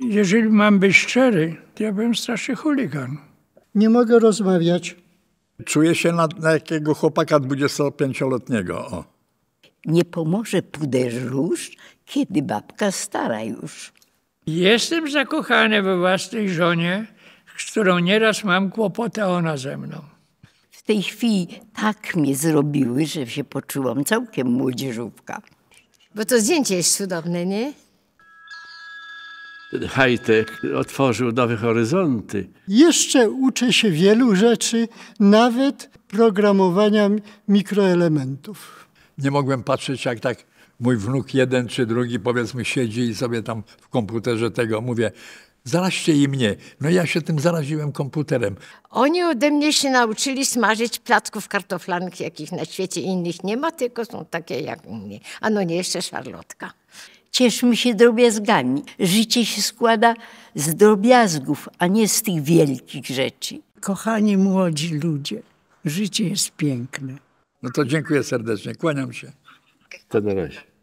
Jeżeli mam być szczery, to ja byłem straszny chuligan. Nie mogę rozmawiać. Czuję się na, na jakiego chłopaka 25-letniego. O. Nie pomoże puder róż, kiedy babka stara już. Jestem zakochany we własnej żonie, z którą nieraz mam kłopoty, a ona ze mną. W tej chwili tak mnie zrobiły, że się poczułam całkiem młodzieżówka. Bo to zdjęcie jest cudowne, nie? high-tech otworzył nowe horyzonty. Jeszcze uczę się wielu rzeczy, nawet programowania mikroelementów. Nie mogłem patrzeć, jak tak mój wnuk jeden czy drugi, powiedzmy, siedzi i sobie tam w komputerze tego mówię. Zaraźcie i mnie. No ja się tym zaraziłem komputerem. Oni ode mnie się nauczyli smażyć placków kartoflanych, jakich na świecie innych nie ma, tylko są takie jak u mnie. A no nie, jeszcze szarlotka. Cieszmy się drobiazgami. Życie się składa z drobiazgów, a nie z tych wielkich rzeczy. Kochani młodzi ludzie, życie jest piękne. No to dziękuję serdecznie, kłaniam się. To na razie.